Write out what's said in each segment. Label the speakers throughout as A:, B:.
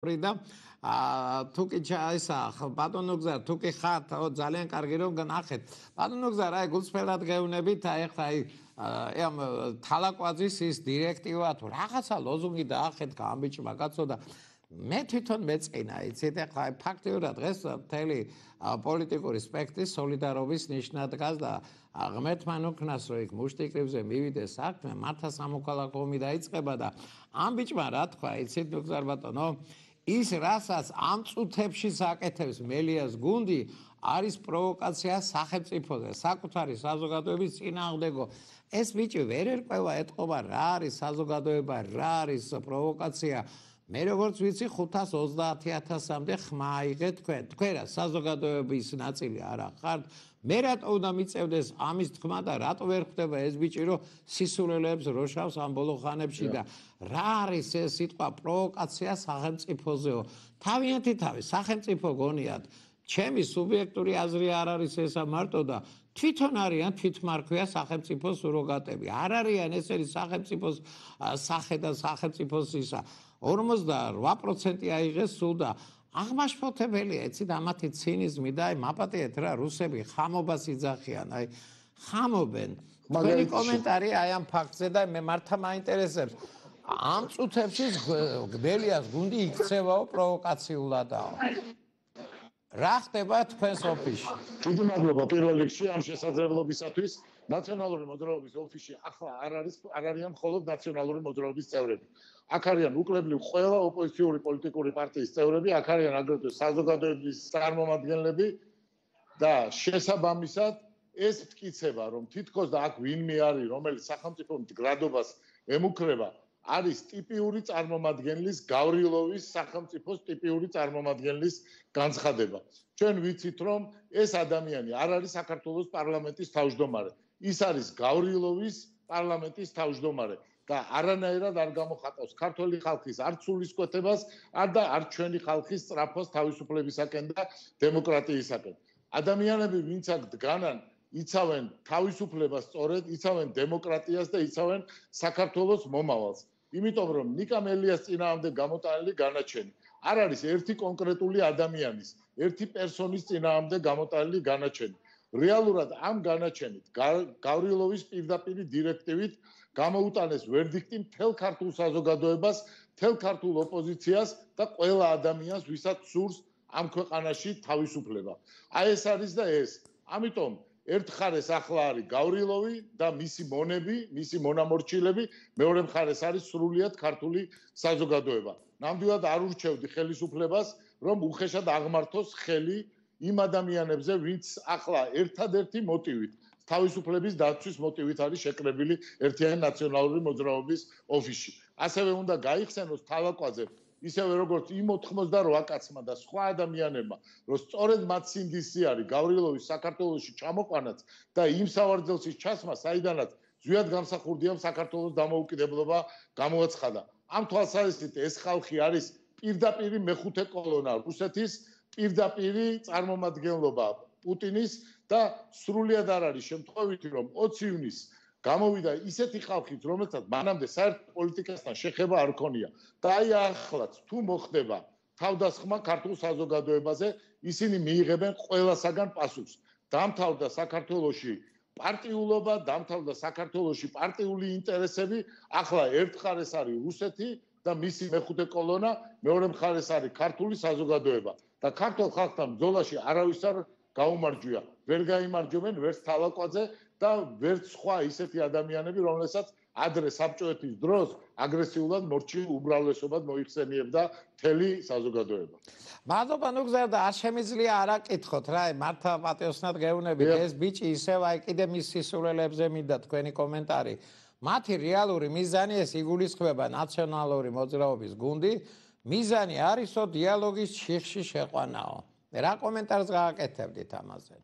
A: და ა თუკი ესა ბატონო გზა თუკი ხათ ძალიან კარგი რომ განახეთ ბატონო გზა რა გულწრფელად გეუნებით აი ხთ აი ამ თალაკვაძის ის დირექტივა თუ რაღაცა ლოზუნგი დაახეთ გამბიჭმა კაცო და მე თვითონ მეწინა იცით ახლა ფაქტიურად დღეს მთელი პოლიტიკური სპექტრი სოლიდარობის ნიშნად გას და ღმერთთან უკნას რო იქ მუშტიკებზე მივიდეს საქმე მართა სამოქალაქო ომი დაიწყება და ამ ბიჭმა რა თქვა იცით ბატონო ის რასაც ამწუთებში საკეთებს მელიას გუნდი არის პროვოკაცია სახელმწიფოზე საკუთარი საზოგადოების წინააღმდეგო ეს ბიჭი ვერ ერკვევა ეთყობა რა არის საზოგადოება რა არის პროვოკაცია მე როგორც ვიცი 530000-ამდე ხმა იღე თქვენ თქვენ რა საზოგადოების ნაწილი არა ხართ მე რატო უნდა მიწევდეს ამის თქმა და რატო ვერ ხდება ეს ბიჭი რომ სისულელებს როშავს ამ ბოლო ხანებში და რა არის ეს სიტყვა პროვოკაცია სახელმწიფოზეო თავიანთი თავი სახელმწიფო გონიათ ჩემი სუბიექტური აზრი არ არის ესა მარტო და თვითონ არიან თვითმარქვია სახელმწიფო სუროგატები არ არიან ესერი სახელმწიფო სახე და სახელმწიფო ისა 58% აიღეს სულ და აღმაშფოთებელია იცი და ამათი ცინიზმი და აი მაპატიეთ რა რუსები ხამობას იძახიან აი ხამობენ მაგრამ კომენტარი აი ამ ფაქტზე და მე მართა მაინტერესებს ამ წუთებში გველიას გუნდი იქცევაო პროვოკაციულადაო რა ხდება თქვენს ოფისში დიდი მადლობა პირველ
B: რიგში ამ შესაძლებლობისათვის ნაციონალური მოძრაობის ოფისში ახლა არ არის არ არიან მხოლოდ ნაციონალური მოძრაობის წევრები. აქ არიან უკლებლივ ყველა ოპოზიციური პოლიტიკური პარტიის წევრები, აქ არიან აგრეთვე საზოგადოების წარმომადგენლები და შესაბამისად ეს მტკიცება, რომ თითქოს და აქ ვინმე არის, რომელიც სახელმწიფო მდგრადობას ემუქრება, არის ტიპიური წარმომადგენლის გავრილოვის სახელმწიფოს ტიპიური წარმომადგენლის განცხადება. ჩვენ ვიცით, რომ ეს ადამიანი არ არის საქართველოს პარლამენტის თავმჯდომარე. ის არის გავრილოვის პარლამენტის თავმჯდომარე და არანაირად არ გამოხატავს ქართული ხალხის არც სულისკვეთებას, არც და არც ჩვენი ხალხის სწრაფოს თავისუფლებისაკენ და დემოკრატიისაკენ. ადამიანები, ვინც აქ დგანან, იცავენ თავისუფლებას, სწორედ იცავენ დემოკრატიას და იცავენ საქართველოს მომავალს. იმიტომ რომ ნიკამ ელიას ძინავამდე გამოტანილი განაჩენი არ არის ერთი კონკრეტული ადამიანის, ერთი პერსონის ძინავამდე გამოტანილი განაჩენი. რეალურად ამ განაჩენით გავრილოვის პირდაპირ დირექტივით გამოუტანეს ვერდიქტი მთელ ქართულ საზოგადოებას, მთელ ქართულ ოპოზიციას და ყველა ადამიანს, ვისაც სურს ამ ქვეყანაში თავისუფლება. აი ეს არის და ეს. ამიტომ ერთ ხარეს ახლა არის გავრილოვი და მისი მონები, მისი მონამორჩილები, მეორე მხარეს არის სრულიად ქართული საზოგადოება. ნამდვილად არ ურჩევდი ხელისუფლებას, რომ უხეშად აღმართოს ხელი იმ ადამიანებზე, ვინც ახლა ერთადერთი მოტივით, თავისუფლების დაცვის მოტივით არის შეკრებილი ერთიანი ნაციონალური მოძრაობის ოფისში. ასევე უნდა გაიხსენოს თავაკვაძე ისევე როგორც იმ 98 კაცმა და სხვა ადამიანებმა, რომ სწორედ მაცინდისი არის გავრილოვის საქართველოსში ჩამოყანაც და იმ სავარძელში ჩასმა, საიდანაც ზვიად გამსახურდია საქართველოს დამოუკიდებლობა გამოაცხადა. ამ თვალსაზრისით ეს ხალხი არის პირდაპირი მეხუთე колоნა რუსეთის პირდაპირ წარმომადგენლობა პუტინის და სრულად არ არის შემთხვევითი რომ 20 ივნისს გამოვიდა ისეთი ხალხით რომელსაც მანამდე საერთო პოლიტიკასთან შეხება არ ქონია და აი ახლაც თუ მოხდება თავდასხმა ქართულ საზოგადოებაზე ისინი მიიღებენ ყველასაგან პასუხს დამთავრდა საქართველოსი პარტიულობა დამთავრდა საქართველოსი პარტიული ინტერესები ახლა ერთ ხარეს არის რუსეთი და მისი მეხუთე კოლონა მეორე მხარეს არის ქართული საზოგადოება და ქართულ ხალხთან ბრძოლაში არავის არ გაუმარჯვია. ვერ გამარჯვენ ვერც თავაკვაძე და ვერც სხვა ისეთი ადამიანები, რომლებსაც ადრე საბჭოეთის დროს აგრესიულად მორჩილ უბრალესობად მოიხსენიებდა მთელი საზოგადოება. მადლობა ნუგზარდა, არ შემიძლია არ აკითხოთ რა, მართა პატეოსნად
A: გეუბნებით, ეს ბიჭი ისევ აი კიდე მის სისულელებზე მინდა თქვენი კომენტარი. მათი რეალური მიზანი ეს იგულისხმება ნაციონალური მოძრაობის გუნდი მიზანი არისო დიალოგის შეხში შეყვანაო. რა კომენტარს გააკეთებდით ამაზე?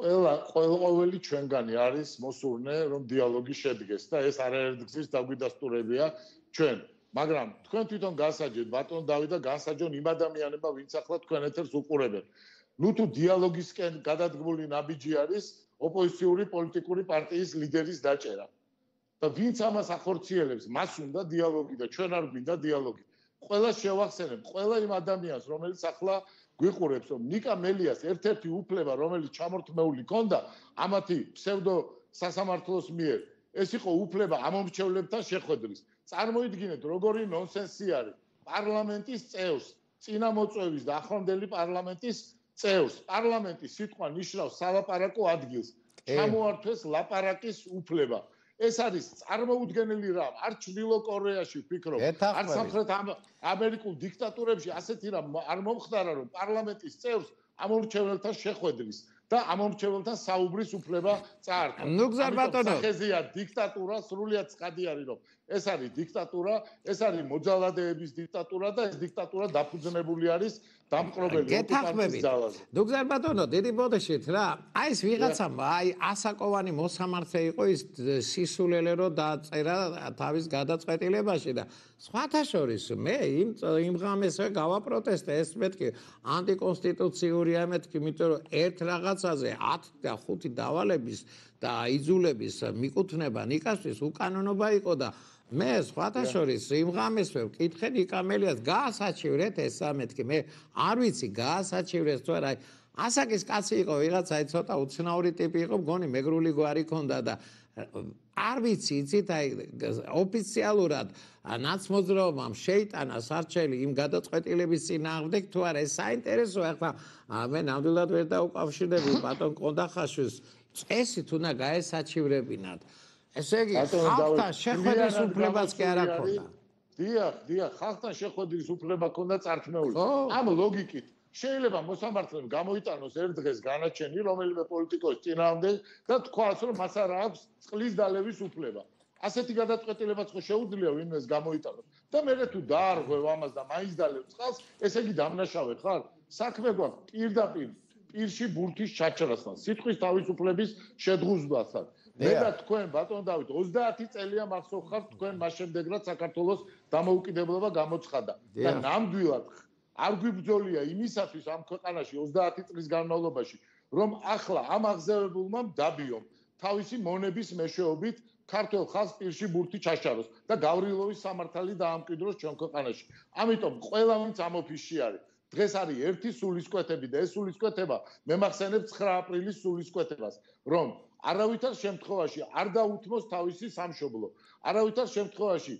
B: ყველა ყოველყოველი ჩვენგანი არის მოსურნე რომ დიალოგი შედგეს და ეს არაერთგზის დაგვიდასტურებია ჩვენ. მაგრამ თქვენ თვითონ გასაჯეთ ბატონ დავით და გასაჯონ იმ ადამიანებმა ვინც ახლა თქვენ ეთერს უყურებენ. ნუ თუ დიალოგისკენ გადადგმული ნაბიჯი არის ოპოზიციური პოლიტიკური პარტიის ლიდერის დაჭერა. და ვინც ამას ახორციელებს, მას უნდა დიალოგი და ჩვენ არ გვინდა დიალოგი. ყველა შევახსენებ, ყველა იმ ადამიანს, რომელიც ახლა გვიყურებს, რომ ნიკა მელიას ერთ-ერთი უფლება, რომელიც ჩამორთმეული ქონდა, ამათი ფსევდო სასამართლოს მიერ, ეს იყო უფლება ამომრჩევლებთან შეხვედრის. წარმოიდგინეთ, როგორი ნონსენსი არის. პარლამენტის წევს, წინამოწევის და ახლანდელი პარლამენტის წევს. პარლამენტი სიტყვა ნიშნავს სალაპარაკო ადგილს. ჩამოართვეს ლაპარაკის უფლება. ეს არის წარმოუდგენელი რამ. არ ჩრდილო კორეაში ფიქრობ, არ სამხრეთ ამერიკულ დიქტატურებში ასეთი რამ არ მომხდარა, რომ პარლამენტის წევრს ამორჩეველთა შეხვედრის და ამორჩეველთა საუბრის უფლება წაართვა. ნუ გზარბატონო. ხეზია დიქტატურა სრულიად წადიარი რომ ეს არის დიქტატურა, ეს არის მოძალადეების დიქტატურა და ეს დიქტატურა დაფუძნებული არის დამკრობელი ოკუპანტების ძალაზე.
A: დოგზარ ბატონო, დიდი ბოდიშით რა. აი ეს ვიღაცა აი ასაკოვანი მოსამართლე იყო ის სისულელე რო დააწერა თავის გადაწყვეტილებაში და სხვათა შორის მე იმ იმ ღამესვე გავაპროტესტე ეს მეთქი ანტიკონსტიტუციურია მეთქი, იმიტომ რომ ერთ რაღაცაზე 10 და 5 დავალების და აიძულების მიკუთვნება ნიკასვის უკანონობა იყო და მე სხვათაშორის იმ ღამეს ვერ ვკითხე ნიკამელიას გაასაჩივრეთ ეს 13-კი მე არ ვიცი გაასაჩივრეს თუ არა ასაკის კაცი იყო ვიღაცა ეს ცოტა უცნაური ტიპი იყო მგონი მეგრული გვარი ქონდა და არ ვიცი იცით აი ოფიციალურად ნაცმოძრაობამ შეიტანა სარჩელი იმ გადაწყვეტილების წინააღმდეგ თუ არა ეს საინტერესოა ხო ახლა მე ნამდვილად ვერ დაუკავშირდები ბატონ კონდახაშვის წესით უნდა გაესაჩივრებინათ. ესე იგი, ხალხთან შეხვედრის უფლებაც კი არ აქონდა.
B: დიახ, დიახ, ხალხთან შეხვედრის უფლება ქონდა წარმეული. ამ ლოგიკით შეიძლება მოსამართლემ გამოიტანოს ერთ დღეს განაჩენი რომელიმე პოლიტიკოს ძინავდეს და თქვას, რომ მას არ აქვს წყლის დალევის უფლება. ასეთი გადაწყვეტილებაც ხო შეუძლია ვინმეს გამოიტანოს. და მე თუ დაარღვევ ამას და მაინც დალევს წყალს, ესე იგი დამნაშავე ხარ. საქმე გვაქვს პირდაპირ პირში ბურთის ჩაჩერასთან, სიტყვის თავისუფლების შეძღვასთან. მე და თქვენ ბატონ დავით 30 წელია მახსოვხართ თქვენ მასშემდეგრად საქართველოს დამოუკიდებლობა გამოცხადა და ნამდვილად არ გვიბძოლია იმისათვის ამ ქვეყანაში 30 წლის განმავლობაში რომ ახლა ამ აღზევებულმა დაბიომ თავისი მონების მეშვეობით ქართულ ხალხს პირში ბურთი ჩაშაროს და გავრილოვის სამართალი დაამკვიდროს ჩვენ ქვეყანაში. ამიტომ ყველა ვინც ამ ოფისში არის, დღეს არის ერთი სულისკვეთები და ეს სულისკვეთება მე მახსენებ 9 აპრილის სულისკვეთებას რომ არავითარ შემთხვევაში არ დაუთმოს თავისი სამშობლო არავითარ შემთხვევაში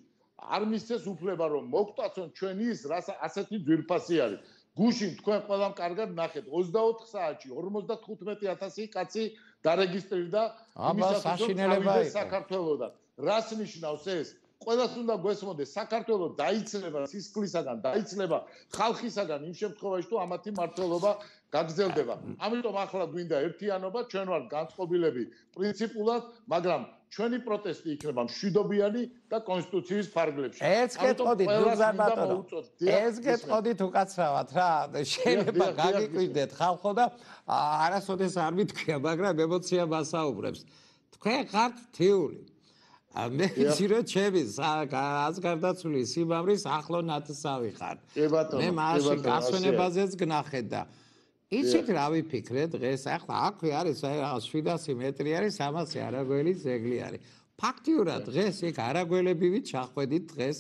B: არ მისცეს უფლება რომ მოგტაცონ ჩვენი ის რა ასეთი ძირფასი არის გუში თქვენ ყველამ კარგად ნახეთ 24 საათში 55000 კაცი დარეგისტრირდა იმისათვის რომ საქართველოსთან რას ნიშნავს ეს ყველას უნდა გესმოდეს საქართველო დაიცლება სისხლისაგან დაიცლება ხალხისაგან იმ შემთხვევაში თუ ამათი მართლობა გაგრძელდება ამიტომ ახლა გვინდა ერთიანობა ჩვენ ვარ განწყობილები პრინციპულად მაგრამ ჩვენი პროტესტი იქნება მშვიდობიანი და კონსტიტუციის ფარგლებში. ეს გეტყოდით, ძუძა ბატონო. ეს
A: გეტყოდით უკაცრავად რა, შეიძლება გაგიკვირდეთ ხალხო და არასოდეს არ მithქია, მაგრამ ემოცია მასაუბრებს. თქვენ ხართ თეული, მე ვიცირო ჩემი ასგარდაცვლი სიმამრის ახლო ნათსავი ხარ. კი ბატონო. მე მასში გასვენებაზეც გნახე და იცით რა ვიფიქრე დღეს ახლა აქვე არის 700 მეტრი არის 300 არაგველი ზეგლი არის. ფაქტიურად დღეს იქ არაგველები ვიჩახვედით დღეს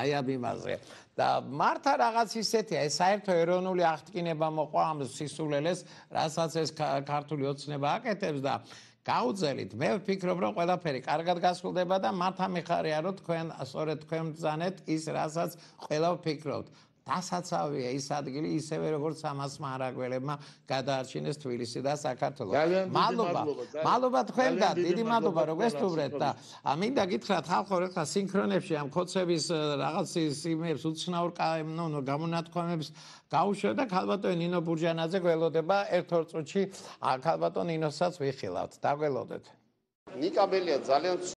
A: აი ამ იმაზე. და მართა რაღაც ისეთია, ეს საერთო ეროვნული აღთქინება მოყვა ამ სისულელეს, რასაც ეს ქართული ოცნება აკეთებს და გაუძელით მე ვფიქრობ რომ ყველაფერი კარგად გასრულდება და მათ ამიხარია რომ თქვენ სწორედ თქვენ ბძანეთ ის რასაც ყველა ვფიქრობთ დასაცავია ის ადგილი ისევე როგორც ამას მარაგველებმა გადაარჩინეს თბილისი და საქართველო. მადლობა. მადლობა თქვენ და დიდი მადლობა რომ გესტუმრეთ და ამინდა გითხრათ ხალხო ხა სინქრონებში ამ ქოცების რაღაც სიმებს უცნაურ ნუ გამონათქვამებს გაუშვა და ხალბატო ნინო ბურჟანაძე გველოდება ერთ ორ წუთში ხალბატო ნინოსაც ვიხილავთ. დაგველოდეთ.
B: ნიკაბელია ძალიან